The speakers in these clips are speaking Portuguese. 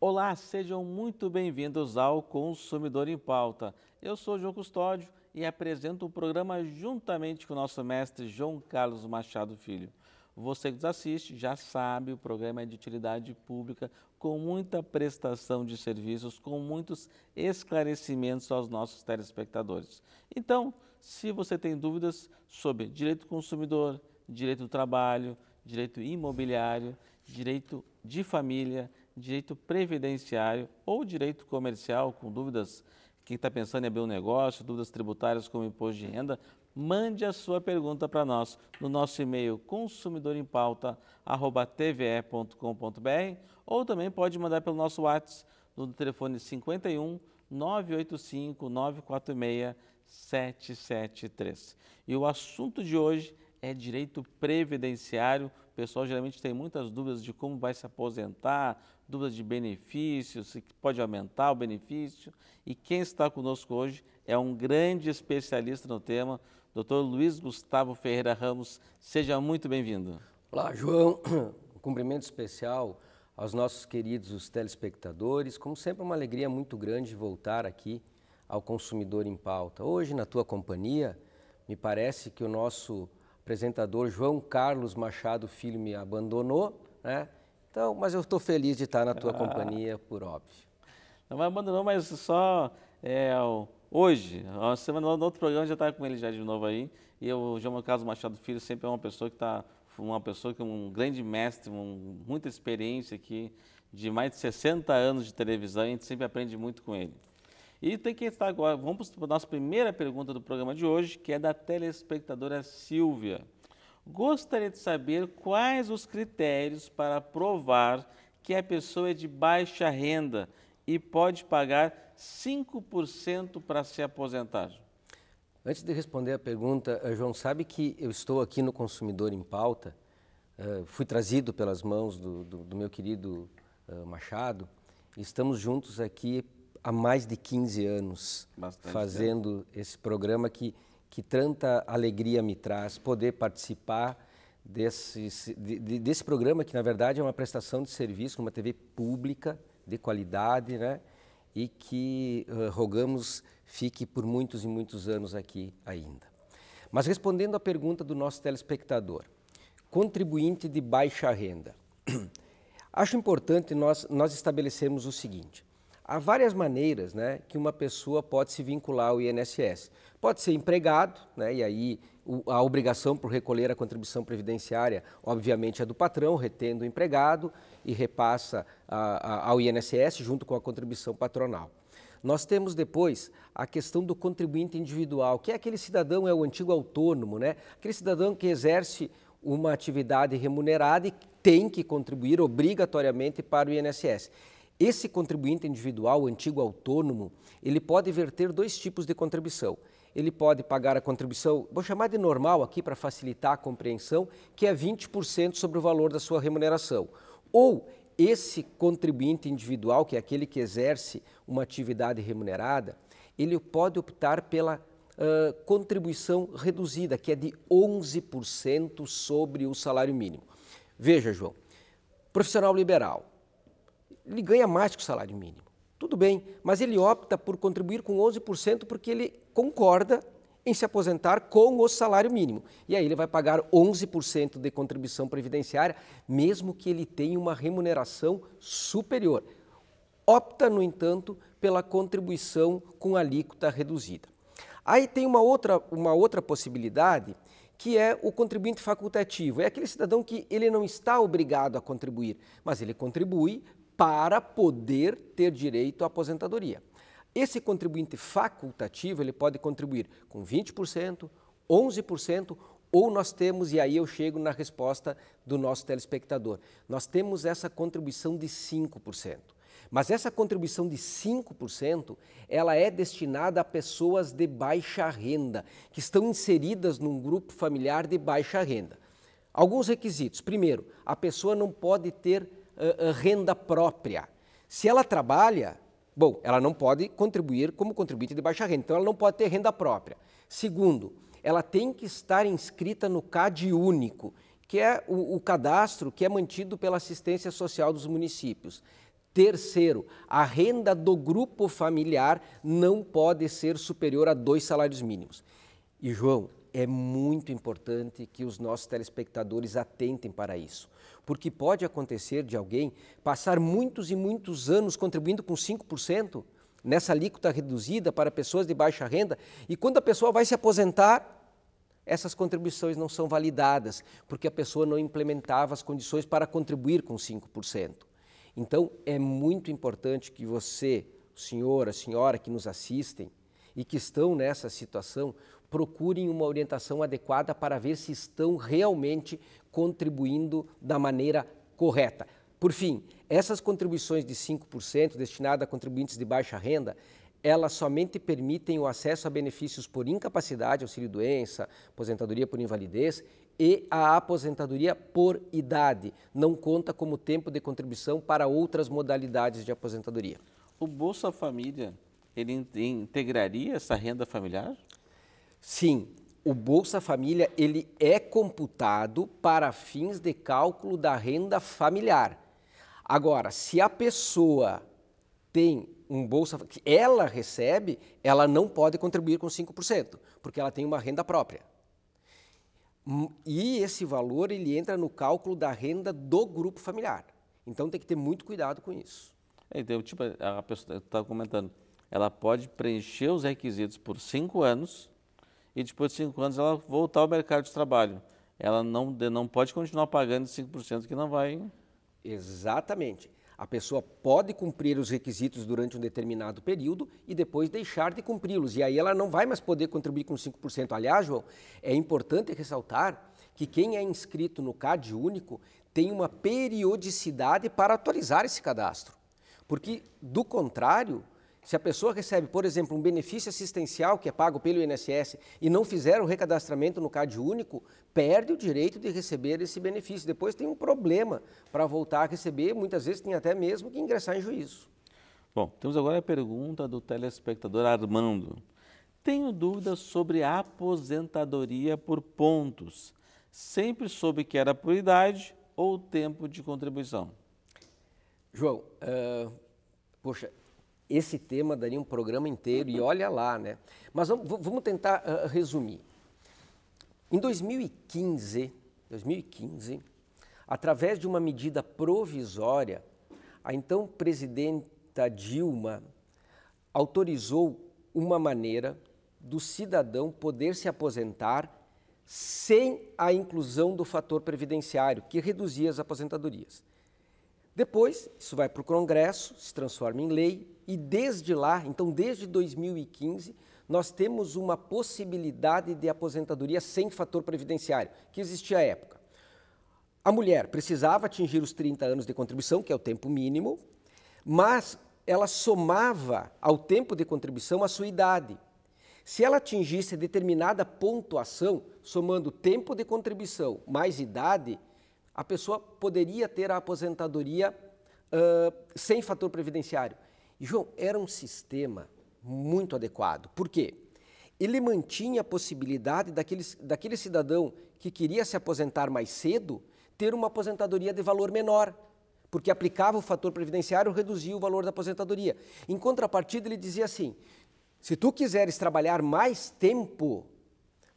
Olá, sejam muito bem-vindos ao Consumidor em Pauta. Eu sou João Custódio e apresento o programa juntamente com o nosso mestre João Carlos Machado Filho. Você que nos assiste já sabe, o programa é de utilidade pública, com muita prestação de serviços, com muitos esclarecimentos aos nossos telespectadores. Então, se você tem dúvidas sobre direito do consumidor, direito do trabalho, direito imobiliário, direito de família, direito previdenciário ou direito comercial, com dúvidas, quem está pensando em abrir um negócio, dúvidas tributárias como imposto de renda, mande a sua pergunta para nós no nosso e-mail consumidorempauta@tve.com.br ou também pode mandar pelo nosso WhatsApp no telefone 51 985 946 773. E o assunto de hoje é direito previdenciário. O pessoal geralmente tem muitas dúvidas de como vai se aposentar, dúvidas de benefícios, se pode aumentar o benefício. E quem está conosco hoje é um grande especialista no tema, Doutor Luiz Gustavo Ferreira Ramos, seja muito bem-vindo. Olá, João. Um cumprimento especial aos nossos queridos os telespectadores. Como sempre, é uma alegria muito grande voltar aqui ao Consumidor em Pauta. Hoje, na tua companhia, me parece que o nosso apresentador João Carlos Machado Filho me abandonou, né? Então, mas eu estou feliz de estar na tua ah. companhia, por óbvio. Não me abandonou, mas só é, o hoje, a semana no outro programa já está com ele já de novo aí. E o João Carlos Machado Filho sempre é uma pessoa que está, uma pessoa que é um grande mestre, um, muita experiência aqui, de mais de 60 anos de televisão, e a gente sempre aprende muito com ele. E tem que estar agora, vamos para a nossa primeira pergunta do programa de hoje, que é da telespectadora Silvia. Gostaria de saber quais os critérios para provar que a pessoa é de baixa renda e pode pagar 5% para se aposentar. Antes de responder a pergunta, eh, João, sabe que eu estou aqui no Consumidor em Pauta, uh, fui trazido pelas mãos do, do, do meu querido uh, Machado, e estamos juntos aqui há mais de 15 anos, Bastante fazendo tempo. esse programa que, que tanta alegria me traz, poder participar desse, de, de, desse programa que, na verdade, é uma prestação de serviço uma TV pública, de qualidade, né? E que uh, rogamos fique por muitos e muitos anos aqui ainda. Mas respondendo à pergunta do nosso telespectador, contribuinte de baixa renda, acho importante nós, nós estabelecermos o seguinte: há várias maneiras né, que uma pessoa pode se vincular ao INSS. Pode ser empregado, né, e aí a obrigação por recolher a contribuição previdenciária, obviamente, é do patrão, retendo o empregado e repassa a, a, ao INSS junto com a contribuição patronal. Nós temos depois a questão do contribuinte individual, que é aquele cidadão, é o antigo autônomo, né? Aquele cidadão que exerce uma atividade remunerada e tem que contribuir obrigatoriamente para o INSS. Esse contribuinte individual, o antigo autônomo, ele pode verter dois tipos de contribuição ele pode pagar a contribuição, vou chamar de normal aqui para facilitar a compreensão, que é 20% sobre o valor da sua remuneração. Ou esse contribuinte individual, que é aquele que exerce uma atividade remunerada, ele pode optar pela uh, contribuição reduzida, que é de 11% sobre o salário mínimo. Veja, João, profissional liberal, ele ganha mais que o salário mínimo. Tudo bem, mas ele opta por contribuir com 11% porque ele concorda em se aposentar com o salário mínimo. E aí ele vai pagar 11% de contribuição previdenciária, mesmo que ele tenha uma remuneração superior. Opta, no entanto, pela contribuição com alíquota reduzida. Aí tem uma outra, uma outra possibilidade, que é o contribuinte facultativo. É aquele cidadão que ele não está obrigado a contribuir, mas ele contribui para poder ter direito à aposentadoria. Esse contribuinte facultativo, ele pode contribuir com 20%, 11% ou nós temos, e aí eu chego na resposta do nosso telespectador, nós temos essa contribuição de 5%. Mas essa contribuição de 5%, ela é destinada a pessoas de baixa renda, que estão inseridas num grupo familiar de baixa renda. Alguns requisitos. Primeiro, a pessoa não pode ter uh, renda própria. Se ela trabalha, bom, ela não pode contribuir como contribuinte de baixa renda, então ela não pode ter renda própria. Segundo, ela tem que estar inscrita no CAD único, que é o, o cadastro que é mantido pela assistência social dos municípios. Terceiro, a renda do grupo familiar não pode ser superior a dois salários mínimos. E João, é muito importante que os nossos telespectadores atentem para isso. Porque pode acontecer de alguém passar muitos e muitos anos contribuindo com 5% nessa alíquota reduzida para pessoas de baixa renda e quando a pessoa vai se aposentar, essas contribuições não são validadas, porque a pessoa não implementava as condições para contribuir com 5%. Então, é muito importante que você, senhor, a senhora que nos assistem e que estão nessa situação, procurem uma orientação adequada para ver se estão realmente contribuindo da maneira correta. Por fim, essas contribuições de 5% destinadas a contribuintes de baixa renda, elas somente permitem o acesso a benefícios por incapacidade, auxílio-doença, aposentadoria por invalidez e a aposentadoria por idade. Não conta como tempo de contribuição para outras modalidades de aposentadoria. O Bolsa Família, ele integraria essa renda familiar? Sim, o Bolsa Família ele é computado para fins de cálculo da renda familiar. Agora, se a pessoa tem um bolsa que ela recebe, ela não pode contribuir com 5%, porque ela tem uma renda própria. Hum, e esse valor ele entra no cálculo da renda do grupo familiar. Então tem que ter muito cuidado com isso. É, então, tipo, a pessoa está comentando, ela pode preencher os requisitos por cinco anos e depois de cinco anos ela voltar ao mercado de trabalho. Ela não, não pode continuar pagando 5% que não vai. Exatamente. A pessoa pode cumprir os requisitos durante um determinado período e depois deixar de cumpri-los. E aí ela não vai mais poder contribuir com 5%. Aliás, João, é importante ressaltar que quem é inscrito no CAD único tem uma periodicidade para atualizar esse cadastro. Porque, do contrário, se a pessoa recebe, por exemplo, um benefício assistencial que é pago pelo INSS e não fizer o recadastramento no CAD único, perde o direito de receber esse benefício. Depois tem um problema para voltar a receber, muitas vezes tem até mesmo que ingressar em juízo. Bom, temos agora a pergunta do telespectador Armando. Tenho dúvidas sobre aposentadoria por pontos. Sempre soube que era por idade ou tempo de contribuição. João, uh, poxa, esse tema daria um programa inteiro e olha lá, né? Mas vamos, tentar uh, resumir. Em 2015, 2015, através de uma medida provisória, a então presidenta Dilma autorizou uma maneira do cidadão poder se aposentar sem a inclusão do fator previdenciário, que reduzia as aposentadorias. Depois, isso vai para o Congresso, se transforma em lei, e desde lá, então desde 2015, nós temos uma possibilidade de aposentadoria sem fator previdenciário, que existia à época. A mulher precisava atingir os 30 anos de contribuição, que é o tempo mínimo, mas ela somava ao tempo de contribuição a sua idade. Se ela atingisse determinada pontuação, somando tempo de contribuição mais idade, a pessoa poderia ter a aposentadoria uh, sem fator previdenciário. E, João, era um sistema muito adequado. Por quê? Ele mantinha a possibilidade daquele, daquele cidadão que queria se aposentar mais cedo ter uma aposentadoria de valor menor, porque aplicava o fator previdenciário, e reduzia o valor da aposentadoria. Em contrapartida, ele dizia assim: se tu quiseres trabalhar mais tempo,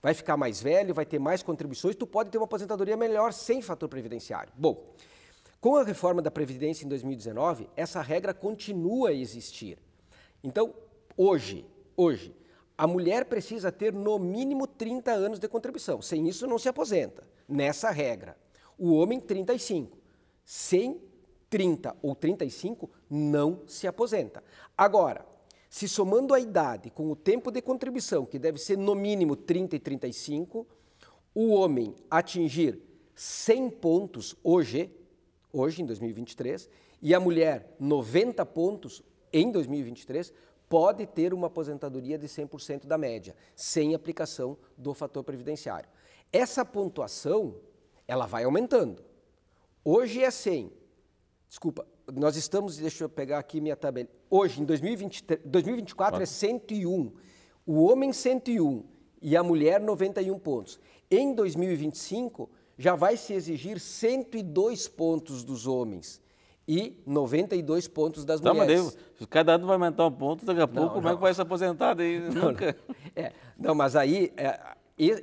vai ficar mais velho, vai ter mais contribuições, tu pode ter uma aposentadoria melhor sem fator previdenciário. Bom, com a reforma da Previdência em 2019, essa regra continua a existir. Então, hoje, hoje, a mulher precisa ter no mínimo 30 anos de contribuição. Sem isso, não se aposenta, nessa regra. O homem, 35. Sem 30 ou 35, não se aposenta. Agora, se somando a idade com o tempo de contribuição, que deve ser no mínimo 30 e 35, o homem atingir 100 pontos hoje, hoje, em 2023, e a mulher, 90 pontos em 2023, pode ter uma aposentadoria de 100% da média, sem aplicação do fator previdenciário. Essa pontuação, ela vai aumentando. Hoje é 100. Desculpa, nós estamos, deixa eu pegar aqui minha tabela. Hoje, em 2023, 2024, é 101. O homem, 101 e a mulher, 91 pontos. Em 2025, já vai se exigir 102 pontos dos homens e 92 pontos das não, mulheres. Mas daí, cada ano vai aumentar um ponto, daqui a pouco, não, como é que vai se aposentar daí? Não, Nunca. É, não, mas aí é,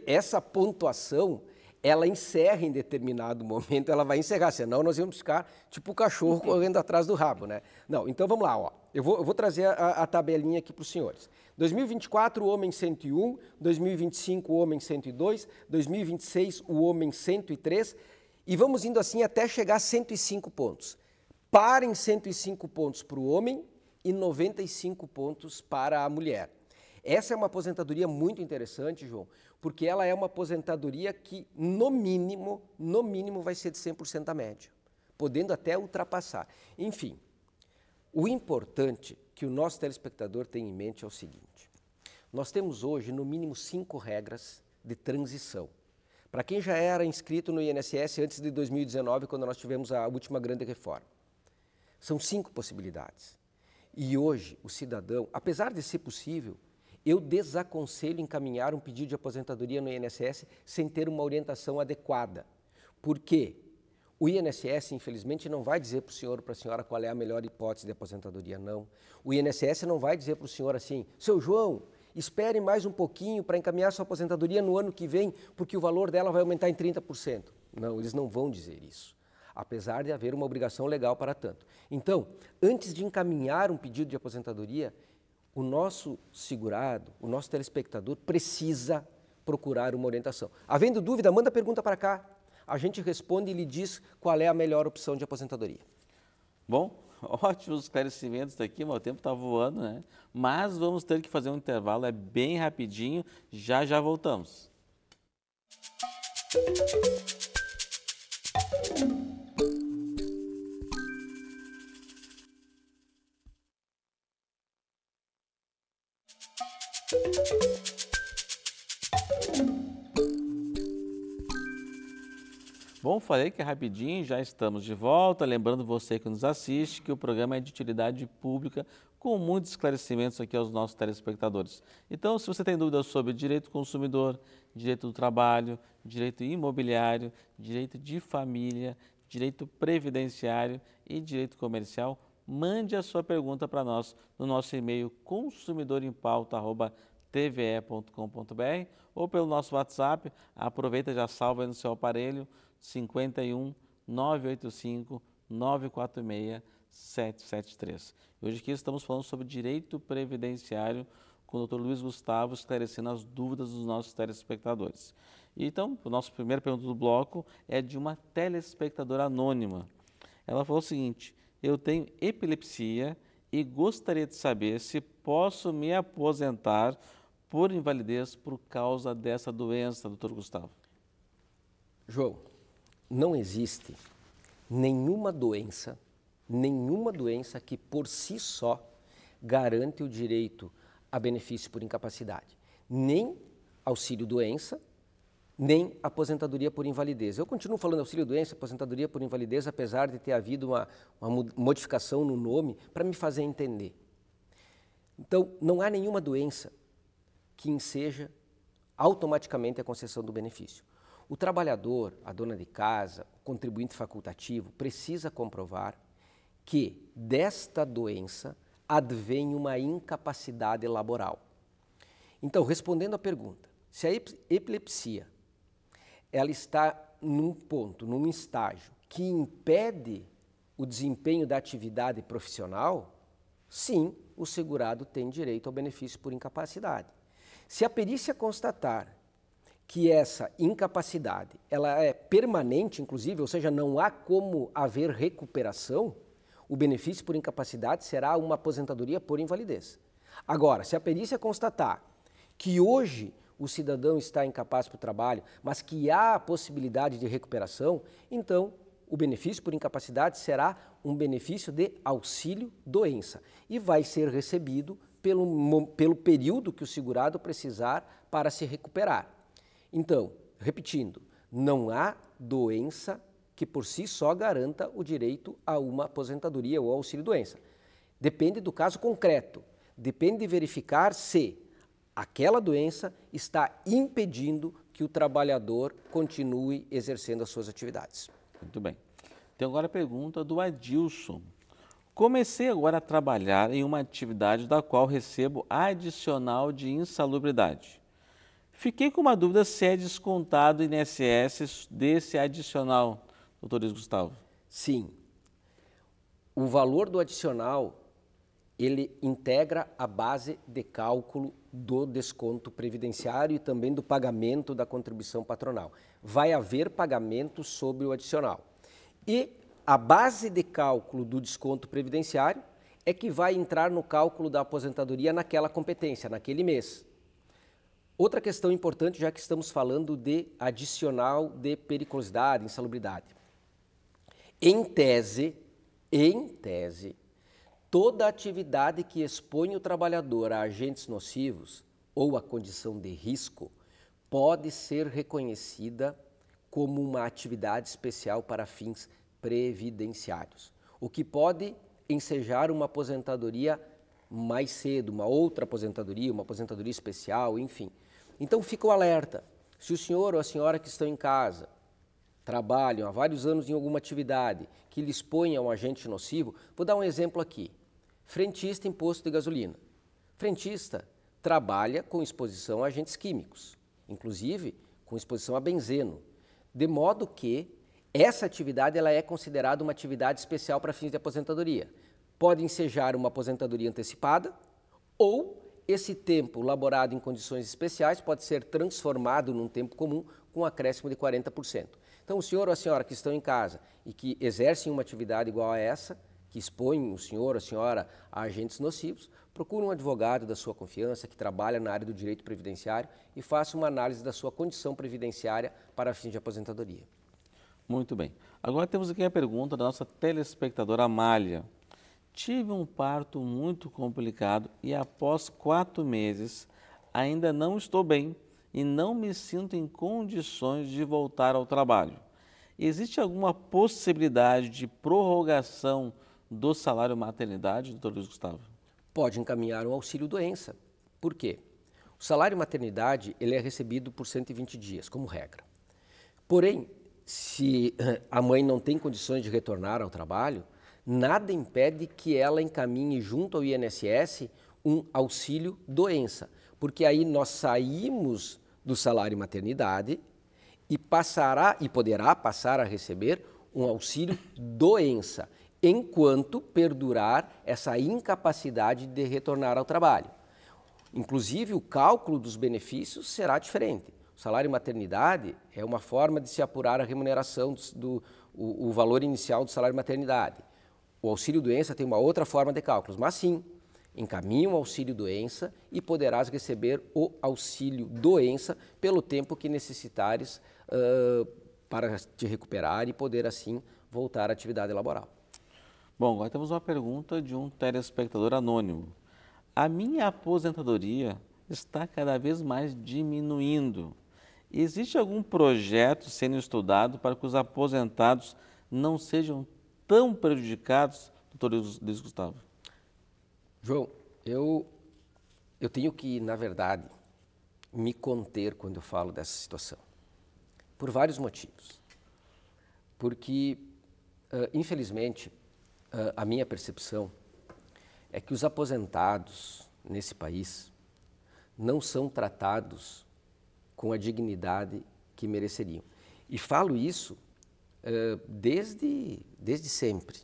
essa pontuação ela encerra em determinado momento, ela vai encerrar, senão nós vamos ficar tipo o cachorro correndo atrás do rabo, né? Não, então vamos lá, ó. Eu vou, eu vou trazer a, a tabelinha aqui para os senhores. 2024, o homem 101, 2025, o homem 102, 2026, o homem 103, e vamos indo assim até chegar a 105 pontos. Parem 105 pontos para o homem e 95 pontos para a mulher. Essa é uma aposentadoria muito interessante, João, porque ela é uma aposentadoria que, no mínimo, no mínimo vai ser de 100% da média, podendo até ultrapassar. Enfim, o importante que o nosso telespectador tem em mente é o seguinte: nós temos hoje, no mínimo, cinco regras de transição. Para quem já era inscrito no INSS antes de 2019, quando nós tivemos a última grande reforma, são cinco possibilidades. E hoje, o cidadão, apesar de ser possível, eu desaconselho encaminhar um pedido de aposentadoria no INSS sem ter uma orientação adequada. Por quê? O INSS, infelizmente, não vai dizer para o senhor ou para a senhora qual é a melhor hipótese de aposentadoria, não. O INSS não vai dizer para o senhor assim, seu João, espere mais um pouquinho para encaminhar sua aposentadoria no ano que vem, porque o valor dela vai aumentar em 30%. Não, eles não vão dizer isso, apesar de haver uma obrigação legal para tanto. Então, antes de encaminhar um pedido de aposentadoria, o nosso segurado, o nosso telespectador precisa procurar uma orientação. Havendo dúvida, manda pergunta para cá, a gente responde e lhe diz qual é a melhor opção de aposentadoria. Bom, ótimos esclarecimentos daqui, o tempo está voando, né? Mas vamos ter que fazer um intervalo, é bem rapidinho, já já voltamos. Música falei que é rapidinho, já estamos de volta. Lembrando você que nos assiste que o programa é de utilidade pública com muitos esclarecimentos aqui aos nossos telespectadores. Então, se você tem dúvidas sobre direito do consumidor, direito do trabalho, direito imobiliário, direito de família, direito previdenciário e direito comercial, mande a sua pergunta para nós no nosso e-mail consumidorempauta.tve.com.br ou pelo nosso WhatsApp. Aproveita, já salva aí no seu aparelho 51 985 946 773. Hoje aqui estamos falando sobre direito previdenciário com o Dr. Luiz Gustavo esclarecendo as dúvidas dos nossos telespectadores. Então, o nosso primeiro pergunta do bloco é de uma telespectadora anônima. Ela falou o seguinte: "Eu tenho epilepsia e gostaria de saber se posso me aposentar por invalidez por causa dessa doença, Dr. Gustavo." João, não existe nenhuma doença, nenhuma doença que por si só garante o direito a benefício por incapacidade, nem auxílio doença, nem aposentadoria por invalidez. Eu continuo falando auxílio-doença, aposentadoria por invalidez, apesar de ter havido uma, uma modificação no nome para me fazer entender. Então, não há nenhuma doença que enseja automaticamente a concessão do benefício. O trabalhador, a dona de casa, o contribuinte facultativo precisa comprovar que desta doença advém uma incapacidade laboral. Então, respondendo à pergunta, se a epilepsia ela está num ponto, num estágio que impede o desempenho da atividade profissional, sim, o segurado tem direito ao benefício por incapacidade. Se a perícia constatar que essa incapacidade ela é permanente, inclusive, ou seja, não há como haver recuperação, o benefício por incapacidade será uma aposentadoria por invalidez. Agora, se a perícia constatar que hoje o cidadão está incapaz para o trabalho, mas que há a possibilidade de recuperação, então o benefício por incapacidade será um benefício de auxílio doença e vai ser recebido pelo, pelo período que o segurado precisar para se recuperar. Então, repetindo, não há doença que por si só garanta o direito a uma aposentadoria ou auxílio-doença. Depende do caso concreto, depende de verificar se aquela doença está impedindo que o trabalhador continue exercendo as suas atividades. Muito bem. Então agora a pergunta do Adilson. Comecei agora a trabalhar em uma atividade da qual recebo adicional de insalubridade. Fiquei com uma dúvida se é descontado o INSS desse adicional, doutor Luiz Gustavo. Sim. O valor do adicional, ele integra a base de cálculo do desconto previdenciário e também do pagamento da contribuição patronal. Vai haver pagamento sobre o adicional. E a base de cálculo do desconto previdenciário é que vai entrar no cálculo da aposentadoria naquela competência, naquele mês. Outra questão importante, já que estamos falando de adicional de periculosidade, insalubridade. Em tese, em tese, toda atividade que expõe o trabalhador a agentes nocivos ou a condição de risco pode ser reconhecida como uma atividade especial para fins previdenciários, o que pode ensejar uma aposentadoria mais cedo, uma outra aposentadoria, uma aposentadoria especial, enfim. Então fica o alerta. Se o senhor ou a senhora que estão em casa trabalham há vários anos em alguma atividade que lhes a um agente nocivo, vou dar um exemplo aqui. Frentista em posto de gasolina. Frentista trabalha com exposição a agentes químicos, inclusive com exposição a benzeno, de modo que essa atividade ela é considerada uma atividade especial para fins de aposentadoria. Pode ensejar uma aposentadoria antecipada ou esse tempo laborado em condições especiais pode ser transformado num tempo comum com um acréscimo de 40%. Então, o senhor ou a senhora que estão em casa e que exercem uma atividade igual a essa, que expõe o senhor ou a senhora a agentes nocivos, procure um advogado da sua confiança que trabalha na área do direito previdenciário e faça uma análise da sua condição previdenciária para fins de aposentadoria. Muito bem. Agora temos aqui a pergunta da nossa telespectadora Amália. Tive um parto muito complicado e após quatro meses ainda não estou bem e não me sinto em condições de voltar ao trabalho. Existe alguma possibilidade de prorrogação do salário maternidade, doutor Luiz Gustavo? Pode encaminhar um auxílio doença. Por quê? O salário maternidade ele é recebido por 120 dias, como regra. Porém, se eh, a mãe não tem condições de retornar ao trabalho, nada impede que ela encaminhe junto ao INSS um auxílio doença, porque aí nós saímos do salário maternidade e passará e poderá passar a receber um auxílio doença, enquanto perdurar essa incapacidade de retornar ao trabalho. Inclusive, o cálculo dos benefícios será diferente. O salário maternidade é uma forma de se apurar a remuneração do, do o, o valor inicial do salário maternidade o auxílio-doença tem uma outra forma de cálculos, mas sim, encaminha o auxílio-doença e poderás receber o auxílio-doença pelo tempo que necessitares uh, para te recuperar e poder, assim, voltar à atividade laboral. Bom, agora temos uma pergunta de um telespectador anônimo. A minha aposentadoria está cada vez mais diminuindo. Existe algum projeto sendo estudado para que os aposentados não sejam tão prejudicados, doutor Luiz Gustavo? João, eu, eu tenho que, na verdade, me conter quando eu falo dessa situação, por vários motivos. Porque, uh, infelizmente, uh, a minha percepção é que os aposentados nesse país não são tratados com a dignidade que mereceriam. E falo isso desde, desde sempre.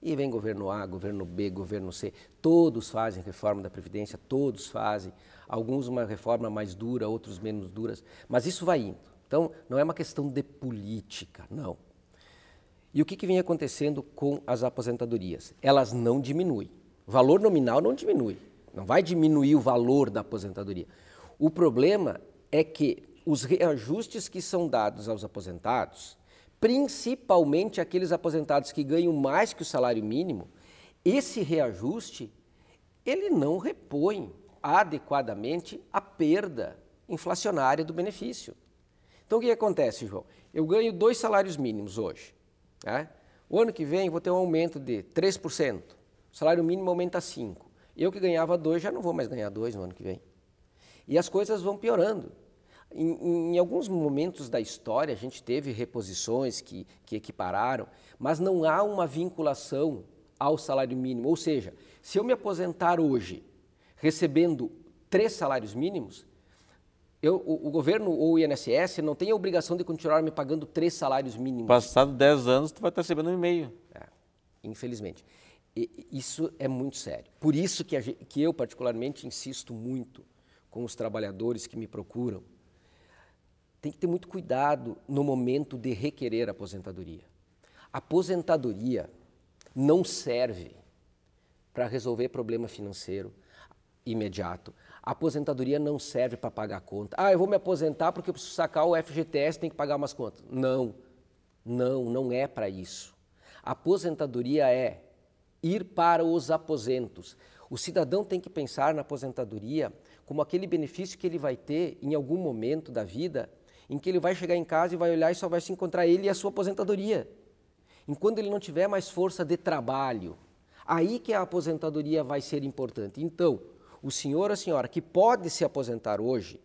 E vem governo A, governo B, governo C, todos fazem reforma da Previdência, todos fazem. Alguns uma reforma mais dura, outros menos duras, mas isso vai indo. Então, não é uma questão de política, não. E o que, que vem acontecendo com as aposentadorias? Elas não diminuem. O valor nominal não diminui. Não vai diminuir o valor da aposentadoria. O problema é que os reajustes que são dados aos aposentados principalmente aqueles aposentados que ganham mais que o salário mínimo, esse reajuste ele não repõe adequadamente a perda inflacionária do benefício. Então o que acontece, João? Eu ganho dois salários mínimos hoje. Né? O ano que vem vou ter um aumento de 3%. O salário mínimo aumenta 5%. Eu que ganhava dois já não vou mais ganhar dois no ano que vem. E as coisas vão piorando. Em, em, alguns momentos da história, a gente teve reposições que, que equipararam, mas não há uma vinculação ao salário mínimo. Ou seja, se eu me aposentar hoje recebendo três salários mínimos, eu, o, o, governo ou o INSS não tem a obrigação de continuar me pagando três salários mínimos. Passado dez anos, tu vai estar recebendo um e-mail. É, infelizmente. E, isso é muito sério. Por isso que, que eu, particularmente, insisto muito com os trabalhadores que me procuram tem que ter muito cuidado no momento de requerer a aposentadoria. A aposentadoria não serve para resolver problema financeiro imediato. A aposentadoria não serve para pagar conta. Ah, eu vou me aposentar porque eu preciso sacar o FGTS, tem que pagar umas contas. Não, não, não é para isso. A aposentadoria é ir para os aposentos. O cidadão tem que pensar na aposentadoria como aquele benefício que ele vai ter em algum momento da vida em que ele vai chegar em casa e vai olhar e só vai se encontrar ele e a sua aposentadoria. Enquanto ele não tiver mais força de trabalho, aí que a aposentadoria vai ser importante. Então, o senhor ou a senhora que pode se aposentar hoje,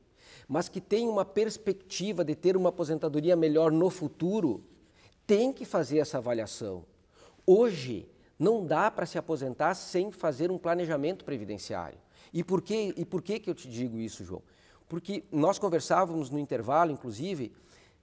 mas que tem uma perspectiva de ter uma aposentadoria melhor no futuro, tem que fazer essa avaliação. Hoje, não dá para se aposentar sem fazer um planejamento previdenciário. E por, que, e por que, que eu te digo isso, João? porque nós conversávamos no intervalo, inclusive,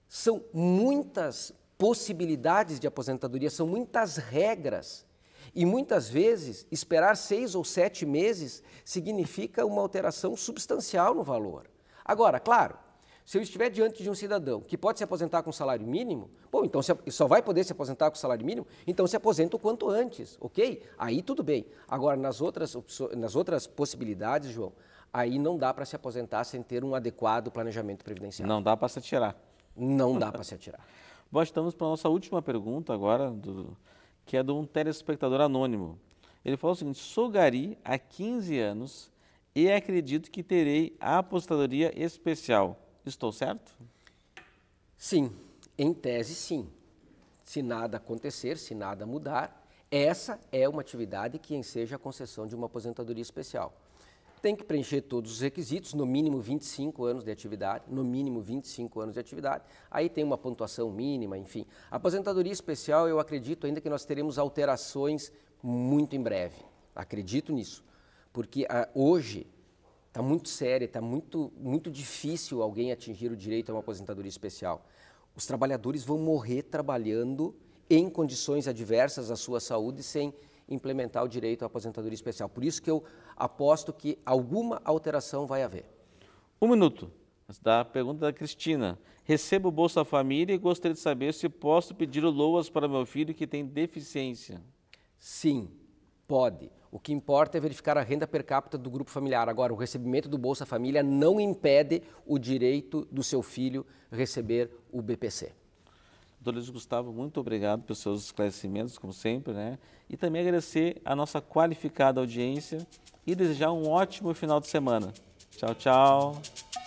são muitas possibilidades de aposentadoria, são muitas regras. E muitas vezes, esperar seis ou sete meses significa uma alteração substancial no valor. Agora, claro, se eu estiver diante de um cidadão que pode se aposentar com salário mínimo, bom, então só vai poder se aposentar com salário mínimo, então se aposenta o quanto antes, ok? Aí tudo bem. Agora, nas outras, nas outras possibilidades, João, aí não dá para se aposentar sem ter um adequado planejamento previdenciário. Não dá para se atirar. Não dá para se atirar. Bom, estamos para a nossa última pergunta agora, do, que é de um telespectador anônimo. Ele falou o seguinte: sou gari há 15 anos e acredito que terei a aposentadoria especial. Estou certo? Sim, em tese sim. Se nada acontecer, se nada mudar, essa é uma atividade que enseja a concessão de uma aposentadoria especial tem que preencher todos os requisitos, no mínimo 25 anos de atividade, no mínimo 25 anos de atividade. Aí tem uma pontuação mínima, enfim. A aposentadoria especial, eu acredito ainda que nós teremos alterações muito em breve. Acredito nisso. Porque a, ah, hoje está muito sério está muito, muito difícil alguém atingir o direito a uma aposentadoria especial. Os trabalhadores vão morrer trabalhando em condições adversas à sua saúde sem implementar o direito à aposentadoria especial. Por isso que eu aposto que alguma alteração vai haver. Um minuto. Da pergunta da Cristina. Recebo o Bolsa Família e gostaria de saber se posso pedir o LOAS para meu filho que tem deficiência. Sim, pode. O que importa é verificar a renda per capita do grupo familiar. Agora, o recebimento do Bolsa Família não impede o direito do seu filho receber o BPC. Doutor Luiz Gustavo, muito obrigado pelos seus esclarecimentos, como sempre, né? E também agradecer a nossa qualificada audiência e desejar um ótimo final de semana. Tchau, tchau.